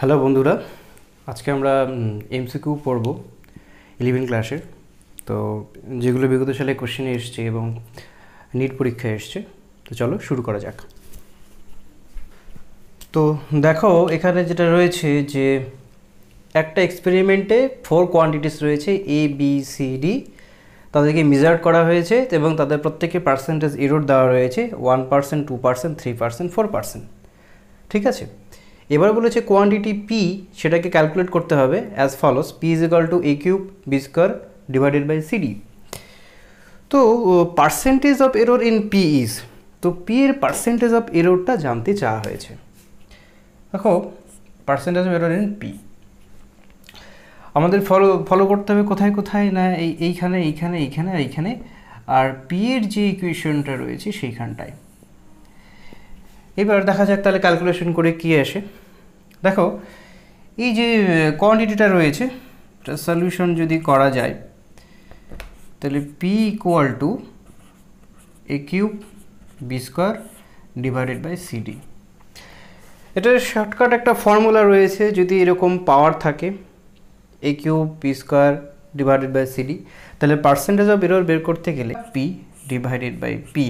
hello বন্ধুরা আজকে আমরা এমসিকিউ পড়ব ইলেভেন ক্লাসের তো যেগুলো বিগত সালে কোশ্চেনে এসছে এবং নিট পরীক্ষায় এসছে তো চলো শুরু করা যাক তো দেখো এখানে যেটা রয়েছে যে একটা এক্সপেরিমেন্টে ফোর কোয়ান্টিটিস রয়েছে এ বি সি ডি তাদেরকে মেজার করা হয়েছে এবং তাদের প্রত্যেকে পার্সেন্টেজ এরোড দেওয়া রয়েছে one percent two percent three percent four percent ঠিক আছে এবার বলেছে কোয়ান্টিটি পি সেটাকে ক্যালকুলেট করতে হবে as follows P is equal to A cube B square divided by C D তো percentage of error in P is তো পি এর পার্সেন্টেজ অফ এরোরটা জানতে চাওয়া হয়েছে দেখো percentage of error in P আমাদের ফলো ফলো করতে হবে কোথায় কোথায় না এই এইখানে এইখানে এইখানে এইখানে আর পি এর যে ইকুয়েশনটা রয়েছে সেইখানটায় এবার দেখা যাক তাহলে ক্যালকুলেশন করে কী আসে দেখো এই যে কোয়ান্টিটিটা রয়েছে সলিউশন যদি করা যায় তাহলে P equal to A cube B square divided by C D এটার শর্টকাট একটা ফর্মুলা রয়েছে যদি এরকম পাওয়ার থাকে A cube P square divided by C D তাহলে পার্সেন্টেজ অফ এরর বের করতে গেলে পি ডিভাইডেড বাই পি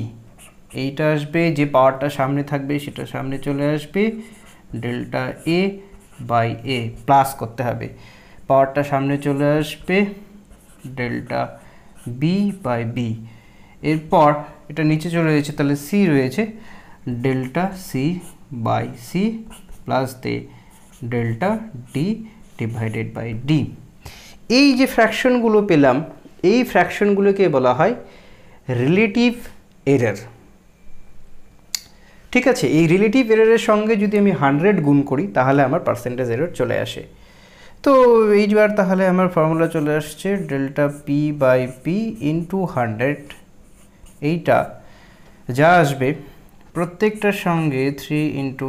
এইটা আসবে যে পাওয়ারটা সামনে থাকবে সেটা সামনে চলে আসবে delta A by A plus করতে হবে পাওয়ারটা সামনে চলে আসবে ডেল্টা বি বাই বি এরপর এটা নিচে চলে রয়েছে তাহলে সি রয়েছে delta C by C plus the delta D divided by D এই যে ফ্র্যাকশনগুলো পেলাম এই ফ্র্যাকশনগুলোকে বলা হয় রিলেটিভ এরার ঠিক আছে এই রিলেটিভ এরারের সঙ্গে যদি আমি হান্ড্রেড গুণ করি তাহলে আমার পার্সেন্টেজ এরর চলে আসে তো এইবার তাহলে আমার ফর্মুলা চলে আসছে delta P by P into hundred এইটা যা আসবে প্রত্যেকটার সঙ্গে three into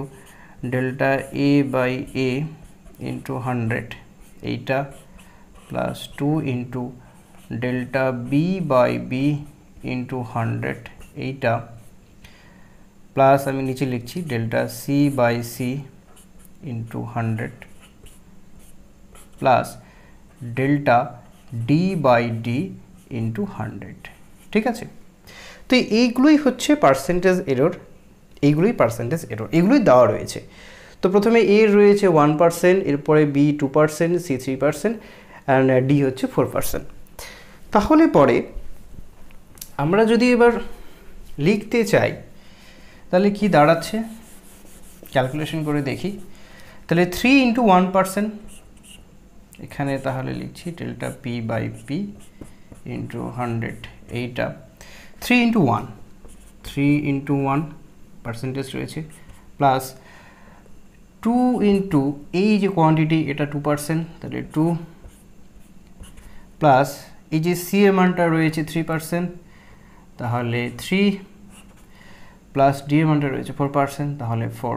delta A by A into hundred এইটা plus two into delta B by B into hundred এইটা প্লাস আমি নিচে লিখছি delta C by C into hundred plus delta D by D into hundred ঠিক আছে তো এইগুলোই হচ্ছে পার্সেন্টেজ এরর এইগুলোই পার্সেন্টেজ এরর এগুলোই দেওয়া রয়েছে তো প্রথমে এ রয়েছে ওয়ান পার্সেন্ট এরপরে B two percent C three percent and D হচ্ছে ফোর পার্সেন্ট তাহলে পরে আমরা যদি এবার লিখতে চাই তাহলে কি দাঁড়াচ্ছে ক্যালকুলেশন করে দেখি তাহলে থ্রি ইন্টু ওয়ান পার্সেন্ট এখানে তাহলে লিখছি delta P by P into hundred এইটা three into one three into one percentage রয়েছে প্লাস টু ইন্টু এই যে কোয়ান্টিটি এটা টু পার্সেন্ট তাহলে টু প্লাস এই যে সি অ্যামাউন্টটা রয়েছে থ্রি পার্সেন্ট তাহলে থ্রি প্লাস ডি এর রয়েছে ফোর পার্সেন্ট তাহলে ফোর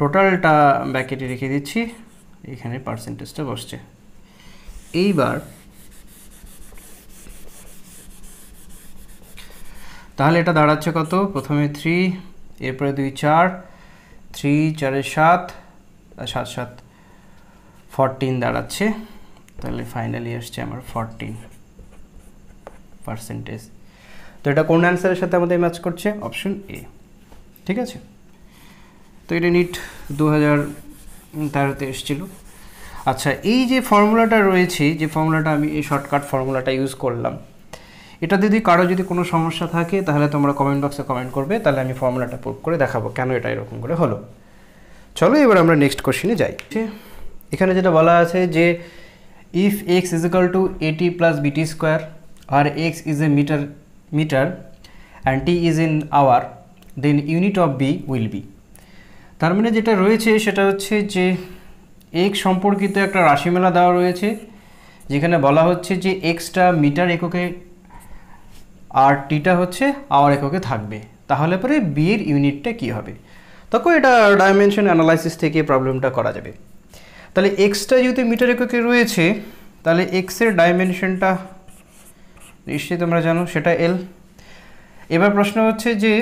টোটালটা ব্যাকেটে রেখে দিচ্ছি এখানে পার্সেন্টেজটা বসছে এইবার তাহলে এটা দাঁড়াচ্ছে কত প্রথমে থ্রি এরপরে দুই চার থ্রি চারের সাত সাত সাত ফরটিন দাঁড়াচ্ছে তাহলে ফাইনালি আসছে আমার ফরটিন পার্সেন্টেজ তো এটা কোন অ্যান্সারের সাথে আমাদের ম্যাচ করছে অপশন এ ঠিক আছে তো এটা নিট দু হাজার তেরোতে এসেছিল আচ্ছা এই যে ফর্মুলাটা রয়েছে যে ফর্মুলাটা আমি এই শর্টকাট ফর্মুলাটা ইউজ করলাম এটা যদি কারো যদি কোনো সমস্যা থাকে তাহলে তোমরা কমেন্ট বক্সে কমেন্ট করবে তাহলে আমি ফর্মুলাটা প্রুভ করে দেখাবো কেন এটা এরকম করে হলো চলো এবার আমরা নেক্সট কোশ্চিনে যাই এখানে যেটা বলা আছে যে if X is to A T plus B T square আর X is A meter meter and t is in hour then unit of b will be তার মানে যেটা রয়েছে সেটা হচ্ছে যে এক সম্পর্কিত একটা রাশিমেলা দেওয়া রয়েছে যেখানে বলা হচ্ছে যে এক্সটা মিটার এককে আর টিটা হচ্ছে আওয়ার এককে থাকবে তাহলে পরে বি এর ইউনিটটা কী হবে তখন এটা ডাইমেনশন অ্যানালাইসিস থেকে প্রবলেমটা করা যাবে তাহলে এক্সটা যদি মিটার এককে রয়েছে তাহলে এক্সের ডাইমেনশনটা নিশ্চয়ই তোমরা জানো সেটা এল এবার প্রশ্ন হচ্ছে যে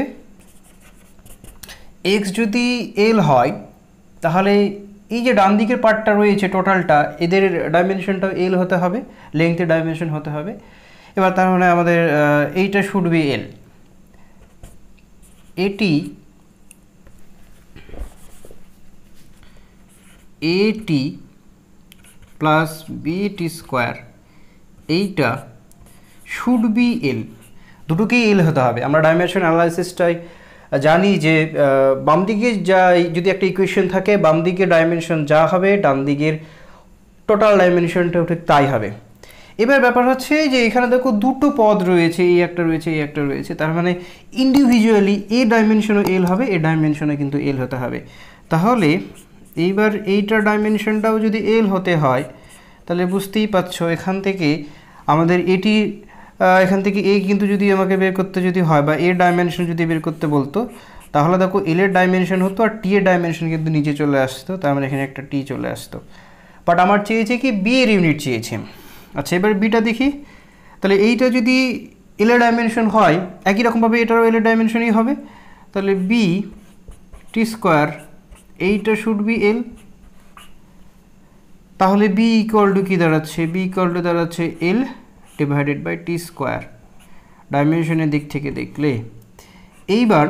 এক্স যদি এল হয় তাহলে এই যে ডান দিকের পার্টটা রয়েছে টোটালটা এদের ডাইমেনশনটাও এল হতে হবে লেংথের ডাইমেনশন হতে হবে এবার তার মানে আমাদের এইটা শুড বি এল এটি এটি প্লাস বিটি স্কোয়ার এইটা শুড বি এল দুটোকেই এল হতে হবে আমরা ডাইমেনশন অ্যানালাইসিসটাই জানি যে বাম দিকে যা যদি একটা ইকুয়েশন থাকে বাম দিকে ডাইমেনশন যা হবে ডান দিকের টোটাল ডাইমেনশনটা ঠিক তাই হবে এবার ব্যাপার হচ্ছে যে এখানে দেখো দুটো পদ রয়েছে এই একটা রয়েছে এই একটা রয়েছে তার মানে ইন্ডিভিজুয়ালি এ ডাইমেনশনও এল হবে এ ডাইমেনশনও কিন্তু এল হতে হবে তাহলে এইবার এইটার ডাইমেনশনটাও যদি এল হতে হয় তাহলে বুঝতেই পারছো এখান থেকে আমাদের এটি এখান থেকে এ কিন্তু যদি আমাকে বের করতে যদি হয় বা এ ডাইমেনশন যদি বের করতে বলতো তাহলে দেখো এল এর ডাইমেনশন হতো আর টি এর ডাইমেনশন কিন্তু নিচে চলে আসতো তার মানে এখানে একটা টি চলে আসতো বাট আমার চেয়েছে কি বি এর ইউনিট চেয়েছে আচ্ছা এবার বিটা দেখি তাহলে এইটা যদি এল এর ডাইমেনশন হয় একই রকমভাবে এটারও এল এর ডাইমেনশনই হবে তাহলে বি টি স্কোয়ার এইটা শুড বি এল তাহলে বি ইকুয়াল টু কী দাঁড়াচ্ছে বি ইকুয়াল টু দাঁড়াচ্ছে L divided by T square ডাইমেনশনের দিক থেকে দেখলে এইবার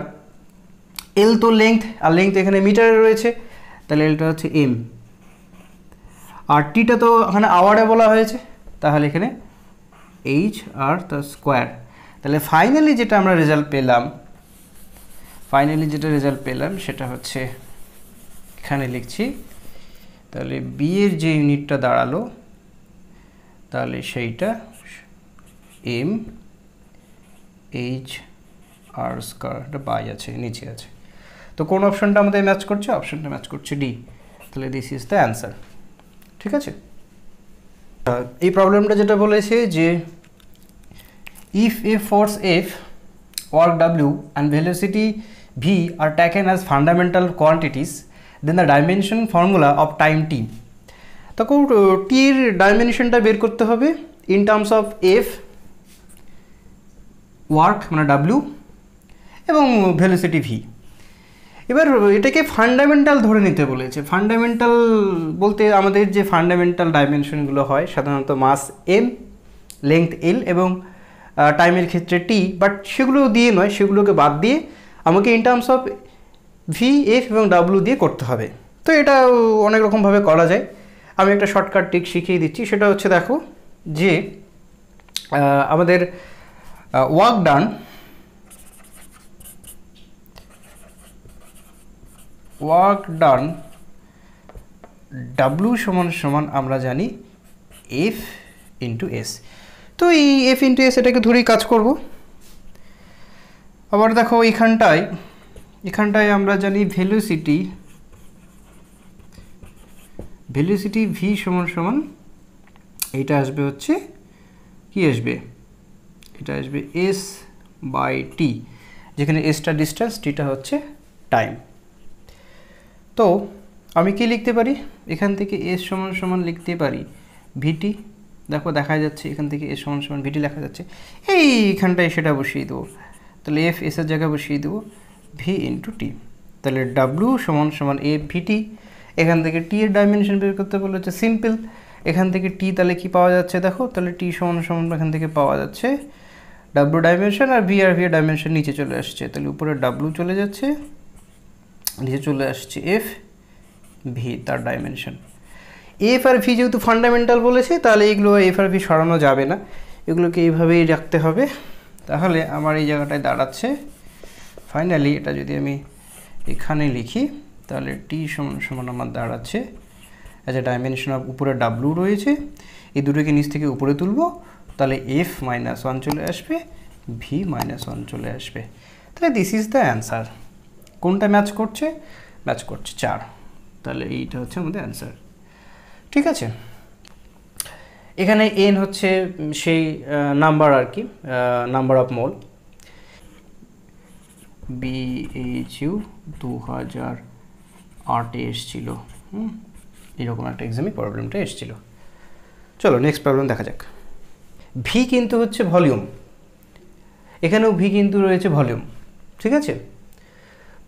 এল তো লেংথ আর লেংথ এখানে মিটারে রয়েছে তাহলে এলটা হচ্ছে এম আর টিটা তো এখানে আওয়ারে বলা হয়েছে তাহলে এখানে এইচ আর তার স্কোয়ার তাহলে ফাইনালি যেটা আমরা রেজাল্ট পেলাম ফাইনালি যেটা রেজাল্ট পেলাম সেটা হচ্ছে এখানে লিখছি তাহলে বিয়ের যে ইউনিটটা দাঁড়ালো তাহলে সেইটা M H R square by আছে নিচে আছে তো কোন অপশানটা আমাদের ম্যাচ করছে অপশনটা ম্যাচ করছে ডি তাহলে দিস ইজ দ্য অ্যান্সার ঠিক আছে এই প্রবলেমটা যেটা বলেছে যে if A force F work W and velocity V are taken as fundamental quantities then the dimension formula of time T তখন টির ডাইমেনশনটা বের করতে হবে in terms of F work মানে ডাব্লিউ এবং ভেলোসিটি ভি এবার এটাকে ফান্ডামেন্টাল ধরে নিতে বলেছে ফান্ডামেন্টাল বলতে আমাদের যে ফান্ডামেন্টাল ডাইমেনশনগুলো হয় সাধারণত মাস এম লেংথ এল এবং টাইমের ক্ষেত্রে টি বাট সেগুলো দিয়ে নয় সেগুলোকে বাদ দিয়ে আমাকে in terms of V F এবং ডাব্লু দিয়ে করতে হবে তো এটা অনেক রকমভাবে করা যায় আমি একটা শর্টকাট টিক শিখিয়ে দিচ্ছি সেটা হচ্ছে দেখো যে আমাদের uh, work done work done w সমান সমান আমরা জানি f ইন্টু এস তো এই এফ ইনটু এস এটাকে ধরেই কাজ করব আবার দেখো এখানটায় এখানটায় আমরা জানি ভেলোসিটি ভেলোসিটি ভি সমান সমান এইটা আসবে হচ্ছে কি আসবে এটা আসবে এস বাই টি যেখানে এসটা ডিস্টেন্স টিটা হচ্ছে টাইম তো আমি কি লিখতে পারি এখান থেকে এস সমান সমান লিখতে পারি ভিটি দেখো দেখা যাচ্ছে এখান থেকে এস সমান সমান ভিটি লেখা যাচ্ছে এই এখানটায় সেটা বসিয়ে দেবো তাহলে এফ এসের জায়গায় বসিয়ে দেবো ভি ইন্টু টি তাহলে ডাব্লু সমান সমান এ ভিটি এখান থেকে টি এর ডাইমেনশন বের করতে বলে হচ্ছে সিম্পল এখান থেকে টি তাহলে কি পাওয়া যাচ্ছে দেখো তাহলে টি সমান সমান এখান থেকে পাওয়া যাচ্ছে ডাব্লু ডাইমেনশন আর ভি আর ভি ডাইমেনশন নিচে চলে আসছে তাহলে উপরে ডাব্লু চলে যাচ্ছে নিচে চলে আসছে এফ ভি তার ডাইমেনশন এফ আর ভি যেহেতু ফান্ডামেন্টাল বলেছে তাহলে এগুলো এফ আর ভি সরানো যাবে না এগুলোকে এইভাবেই রাখতে হবে তাহলে আমার এই জায়গাটায় দাঁড়াচ্ছে ফাইনালি এটা যদি আমি এখানে লিখি তাহলে টি সমান সমান আমার দাঁড়াচ্ছে অ্যাজ এ ডাইমেনশন অফ উপরে ডাব্লু রয়েছে এই দুটোকে নিচ থেকে উপরে তুলব তাহলে এফ মাইনাস ওয়ান চলে আসবে ভি মাইনাস ওয়ান চলে আসবে তাহলে দিস ইজ দ্য অ্যান্সার কোনটা ম্যাচ করছে ম্যাচ করছে চার তাহলে এইটা হচ্ছে আমাদের অ্যান্সার ঠিক আছে এখানে এন হচ্ছে সেই নাম্বার আর কি নাম্বার অফ মোল ইউ দু হাজার আটে এসছিল হুম এরকম একটা এক্সামই প্রবলেমটা এসছিল চলো নেক্সট প্রবলেম দেখা যাক ভি কিন্তু হচ্ছে ভলিউম এখানেও ভি কিন্তু রয়েছে ভলিউম ঠিক আছে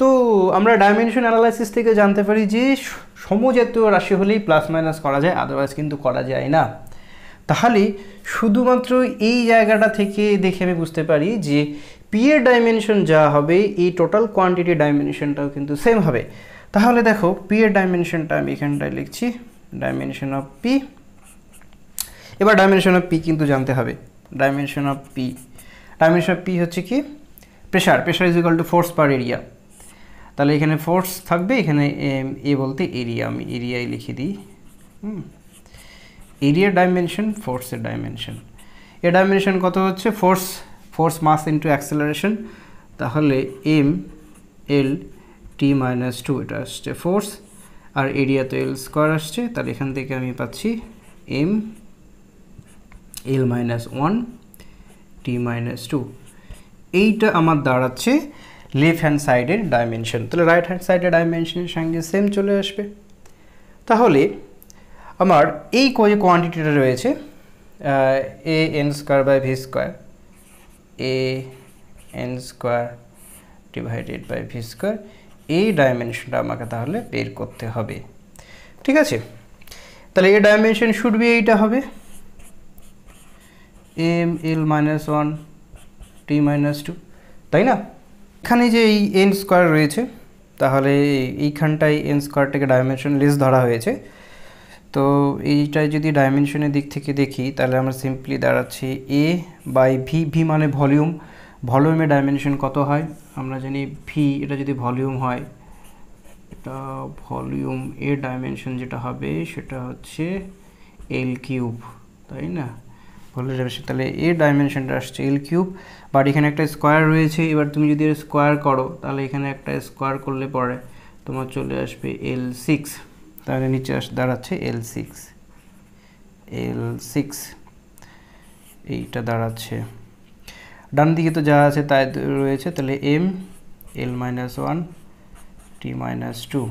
তো আমরা ডাইমেনশন অ্যানালাইসিস থেকে জানতে পারি যে সমজাতীয় রাশি হলেই প্লাস মাইনাস করা যায় আদারওয়াইজ কিন্তু করা যায় না তাহলে শুধুমাত্র এই জায়গাটা থেকে দেখে আমি বুঝতে পারি যে পি এর ডাইমেনশন যা হবে এই টোটাল কোয়ান্টিটি ডাইমেনশনটাও কিন্তু সেম হবে তাহলে দেখো পি এর ডাইমেনশনটা আমি এখানটায় লিখছি ডাইমেনশন অফ পি এবার ডাইমেনশন অফ পি কিন্তু জানতে হবে dimension of P dimension of P হচ্ছে কি pressure pressure is equal to force per area তাহলে এখানে ফোর্স থাকবে এখানে এ বলতে এরিয়া আমি এরিয়ায় লিখে দিই হুম এরিয়ার ডাইমেনশন ফোর্সের ডাইমেনশন এ ডাইমেনশন কত হচ্ছে force force mass into acceleration তাহলে M L T minus two এটা আসছে ফোর্স আর এরিয়া তো এল স্কোয়ার আসছে তাহলে এখান থেকে আমি পাচ্ছি M L minus one T minus two এইটা আমার দাঁড়াচ্ছে লেফট হ্যান্ড সাইডের ডাইমেনশন তাহলে রাইট হ্যান্ড সাইডের ডাইমেনশনের সঙ্গে সেম চলে আসবে তাহলে আমার এই যে কোয়ান্টিটিটা রয়েছে A N square by V square A N square divided by V square এই ডাইমেনশনটা আমাকে তাহলে বের করতে হবে ঠিক আছে তাহলে এ ডাইমেনশন শুড বি এইটা হবে M L minus one T minus two তাই না এখানে যে এই এন স্কোয়ার রয়েছে তাহলে এইখানটায় এন স্কোয়ারটাকে ডাইমেনশন লেস ধরা হয়েছে তো এইটায় যদি ডাইমেনশনের দিক থেকে দেখি তাহলে আমরা সিম্পলি দাঁড়াচ্ছি মানে এ বাই ভি ভি মানে ভলিউম ভলিউমে ডাইমেনশন কত হয় আমরা জানি ভি এটা যদি ভলিউম হয় এটা ভলিউম এ ডাইমেনশন যেটা হবে সেটা হচ্ছে এল কিউব তাই না যাবে সে তাহলে এর ডাইমেনশনটা আসছে এল কিউব বাট এখানে একটা স্কোয়ার রয়েছে এবার তুমি যদি স্কোয়ার করো তাহলে এখানে একটা স্কোয়ার করলে পরে তোমার চলে আসবে এল সিক্স তাহলে নিচে আস দাঁড়াচ্ছে এল সিক্স এল সিক্স এইটা দাঁড়াচ্ছে ডান দিকে তো যা আছে তাই রয়েছে তাহলে M L minus one T minus two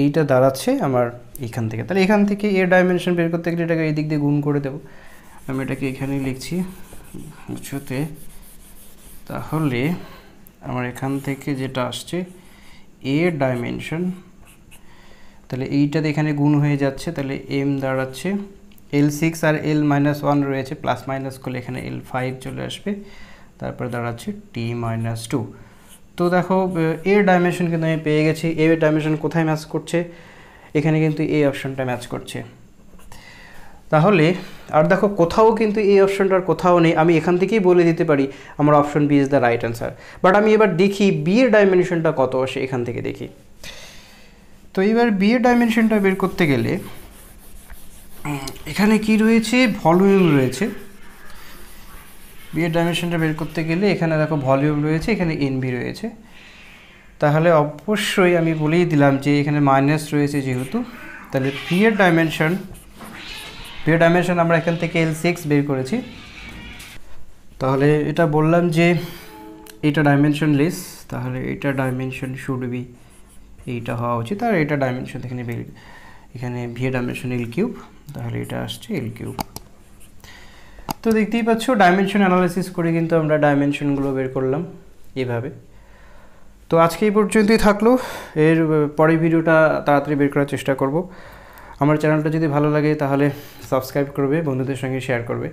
এইটা দাঁড়াচ্ছে আমার এখান থেকে তাহলে এখান থেকে এর ডাইমেনশন বের করতে গেলে এটাকে এই দিক দিয়ে গুণ করে দেবো আমি এটাকে এখানেই লিখছি উঁচুতে তাহলে আমার এখান থেকে যেটা আসছে এ ডাইমেনশন তাহলে এইটাতে এখানে গুণ হয়ে যাচ্ছে তাহলে এম দাঁড়াচ্ছে এল সিক্স আর এল মাইনাস ওয়ান রয়েছে প্লাস মাইনাস করলে এখানে এল ফাইভ চলে আসবে তারপরে দাঁড়াচ্ছে টি মাইনাস টু তো দেখো এ ডাইমেনশন কিন্তু আমি পেয়ে গেছি এর ডাইমেনশন কোথায় ম্যাচ করছে এখানে কিন্তু এই অপশনটা ম্যাচ করছে তাহলে আর দেখো কোথাও কিন্তু এই অপশনটার কোথাও নেই আমি এখান থেকেই বলে দিতে পারি আমার option B is the right answer but আমি এবার দেখি বি এর ডাইমেনশনটা কত আসে এখান থেকে দেখি তো এবার বি এর ডাইমেনশনটা বের করতে গেলে এখানে কি রয়েছে ভলিউম রয়েছে বিয়ের এর ডাইমেনশনটা বের করতে গেলে এখানে দেখো ভলিউম রয়েছে এখানে এনবি রয়েছে তাহলে অবশ্যই আমি বলেই দিলাম যে এখানে মাইনাস রয়েছে যেহেতু তাহলে পিয়ের এর ডাইমেনশন পি ডাইমেনশন আমরা এখান থেকে এল সিক্স বের করেছি তাহলে এটা বললাম যে এটা ডাইমেনশন লেস তাহলে এটা ডাইমেনশন শুড বি এইটা হওয়া উচিত আর এটা ডাইমেনশন এখানে এখানে ভিএ ডাইমেনশন এল কিউব তাহলে এটা আসছে এল কিউব তো দেখতেই পাচ্ছ ডাইমেনশন অ্যানালাইসিস করে কিন্তু আমরা ডাইমেনশনগুলো বের করলাম এভাবে তো আজকে এই পর্যন্তই থাকলো এর পরের ভিডিওটা তাড়াতাড়ি বের করার চেষ্টা করব আমার চ্যানেলটা যদি ভালো লাগে তাহলে সাবস্ক্রাইব করবে বন্ধুদের সঙ্গে শেয়ার করবে